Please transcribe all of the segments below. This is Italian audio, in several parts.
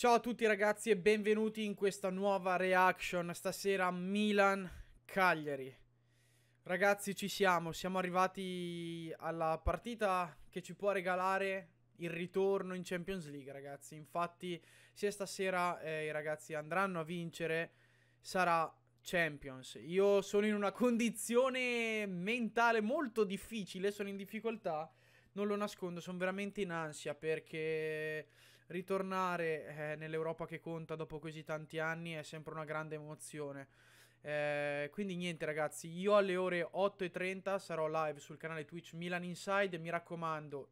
Ciao a tutti ragazzi e benvenuti in questa nuova reaction, stasera Milan-Cagliari. Ragazzi ci siamo, siamo arrivati alla partita che ci può regalare il ritorno in Champions League ragazzi. Infatti se stasera eh, i ragazzi andranno a vincere sarà Champions. Io sono in una condizione mentale molto difficile, sono in difficoltà, non lo nascondo, sono veramente in ansia perché ritornare eh, nell'Europa che conta dopo così tanti anni è sempre una grande emozione. Eh, quindi niente ragazzi, io alle ore 8.30 sarò live sul canale Twitch Milan Inside, mi raccomando,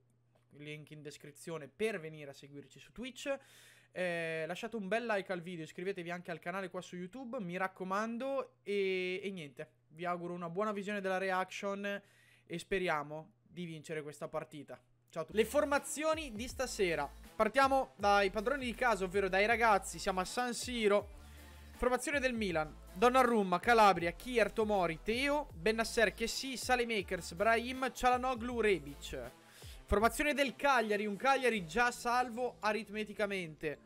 link in descrizione per venire a seguirci su Twitch. Eh, lasciate un bel like al video, iscrivetevi anche al canale qua su YouTube, mi raccomando, e, e niente, vi auguro una buona visione della reaction e speriamo di vincere questa partita. Ciao a tutti. Le formazioni di stasera. Partiamo dai padroni di casa, ovvero dai ragazzi. Siamo a San Siro. Formazione del Milan. Donnarumma, Calabria, Kier, Tomori, Teo, Bennasser, Chessy, Salemakers, Brahim, Cialanoglu, Rebic. Formazione del Cagliari, un Cagliari già salvo aritmeticamente.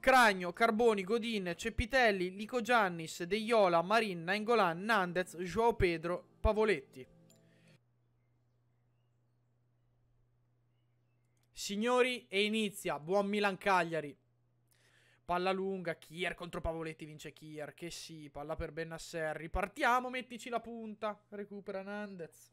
Cragno, Carboni, Godin, Cepitelli, Lico Giannis, Deiola, Marin, Nainggolan, Nandez, Joao Pedro, Pavoletti. Signori, e inizia. Buon Milan Cagliari. Palla lunga, Kier contro Pavoletti vince Kier, che sì, palla per Bennasser, ripartiamo, mettici la punta, recupera Nandez.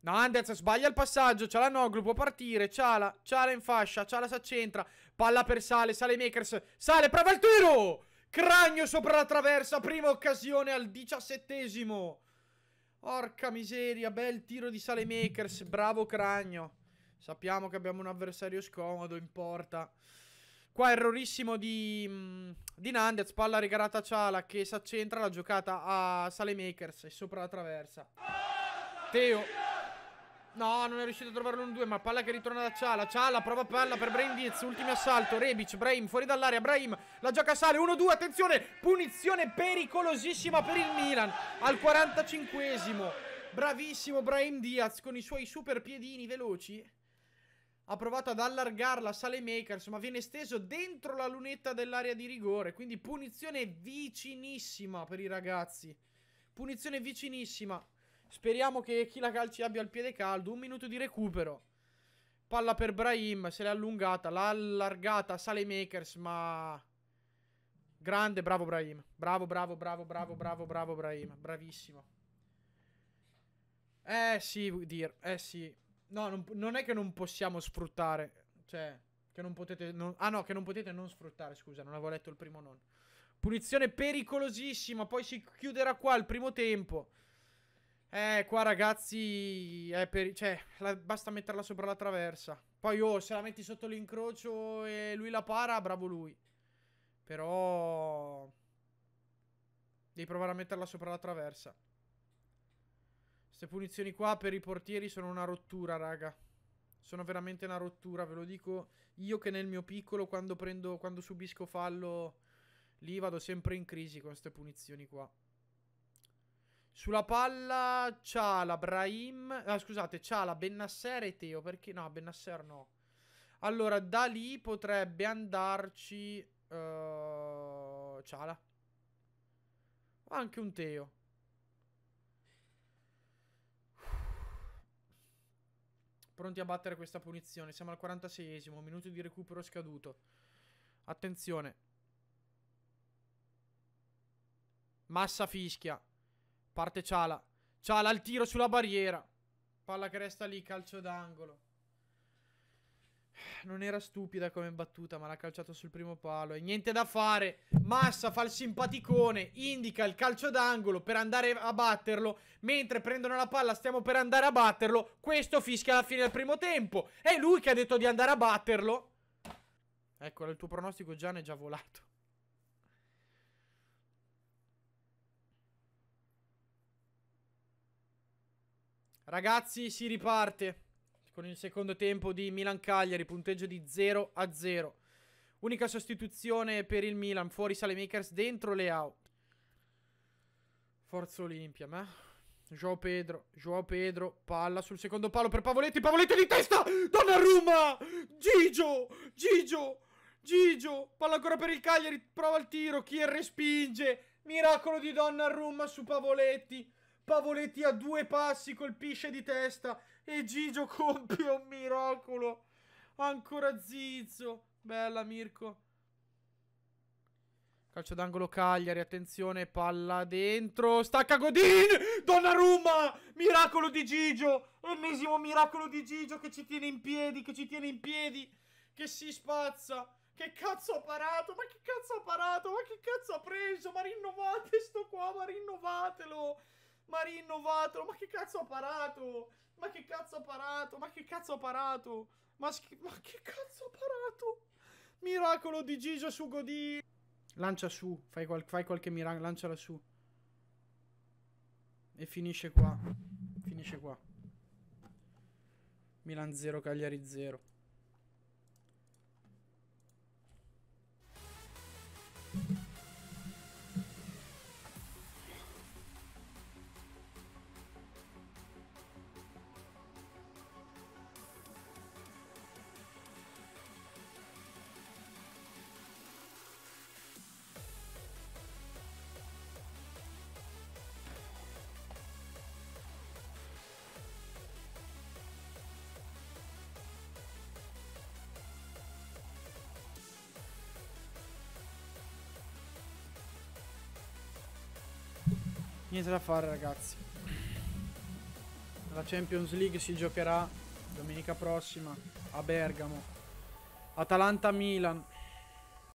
Nandez sbaglia il passaggio, Ciala Noglu può partire, Ciala, Ciala in fascia, Ciala si accentra, palla per Sale, Sale Makers, Sale, prova il tiro! Cragno sopra la traversa, prima occasione al diciassettesimo. Porca miseria, bel tiro di Sale Makers, bravo Cragno. Sappiamo che abbiamo un avversario scomodo in porta. Qua errorissimo di, mm, di Nandez, palla regalata a Ciala che si accentra la giocata a Sale Makers e sopra la traversa. Teo No, non è riuscito a trovare l'1-2, ma palla che ritorna da Ciala. Ciala prova palla per Brain Diaz, ultimo assalto. Rebic, Brahim fuori dall'area, Brahim la gioca sale, 1-2, attenzione, punizione pericolosissima per il Milan al 45esimo. Bravissimo Brahim Diaz con i suoi super piedini veloci. Ha provato ad allargarla, sale Makers, ma viene steso dentro la lunetta dell'area di rigore. Quindi punizione vicinissima per i ragazzi. Punizione vicinissima. Speriamo che chi la calci abbia il piede caldo. Un minuto di recupero. Palla per Brahim, se l'è allungata, l'ha allargata, sale makers, ma... Grande, bravo Brahim. Bravo, bravo, bravo, bravo, bravo, bravo Brahim. Bravissimo. Eh sì, Dir, eh sì. No, non, non, è che non possiamo sfruttare. Cioè, che non potete... Non, ah no, che non potete non sfruttare, scusa, non avevo letto il primo non. Punizione pericolosissima, poi si chiuderà qua il primo tempo. Eh, qua ragazzi, è per... cioè, la... basta metterla sopra la traversa. Poi, oh, se la metti sotto l'incrocio e lui la para, bravo lui. Però... Devi provare a metterla sopra la traversa. Queste punizioni qua per i portieri sono una rottura, raga. Sono veramente una rottura, ve lo dico. Io che nel mio piccolo, quando, prendo... quando subisco fallo, lì vado sempre in crisi con queste punizioni qua. Sulla palla Ciala, Brahim. Ah, scusate, Ciala, Bennasser e Teo. Perché no, Bennasser no. Allora, da lì potrebbe andarci. Uh, Ciala. O anche un Teo. Pronti a battere questa punizione. Siamo al 46esimo. Minuto di recupero scaduto. Attenzione. Massa fischia. Parte Ciala. Ciala al tiro sulla barriera. Palla che resta lì, calcio d'angolo. Non era stupida come battuta, ma l'ha calciato sul primo palo. E niente da fare. Massa fa il simpaticone, indica il calcio d'angolo per andare a batterlo. Mentre prendono la palla, stiamo per andare a batterlo. Questo fischia alla fine del primo tempo. È lui che ha detto di andare a batterlo. Ecco, il tuo pronostico Gian è già volato. Ragazzi, si riparte con il secondo tempo di Milan-Cagliari, punteggio di 0 a 0. Unica sostituzione per il Milan, fuori Salemakers, dentro Leao. Forza Olimpia, ma... Joao Pedro, Joao Pedro, palla sul secondo palo per Pavoletti, Pavoletti di testa! Donnarumma! Gigio! Gigio! Gigio! Palla ancora per il Cagliari, prova il tiro, chi respinge? Miracolo di Donnarumma su Pavoletti. Pavoletti a due passi colpisce di testa e Gigio compie un miracolo. Ancora Zizzo. Bella Mirko. Calcio d'angolo Cagliari, attenzione, palla dentro, stacca Godin, Donnarumma, miracolo di Gigio, ennesimo miracolo di Gigio che ci tiene in piedi, che ci tiene in piedi, che si spazza, che cazzo ha parato, ma che cazzo ha parato, ma che cazzo ha preso, ma rinnovate sto qua, ma rinnovatelo, ma rinnovatelo, ma che cazzo ha parato? Ma che cazzo ha parato? Ma che cazzo ha parato? Ma, ma che cazzo ha parato? Miracolo di Gigio su Godin. Lancia su, fai, qual fai qualche miracolo, lanciala su. E finisce qua. Finisce qua. Milan 0, Cagliari 0. Niente da fare ragazzi. La Champions League si giocherà domenica prossima a Bergamo. Atalanta-Milan.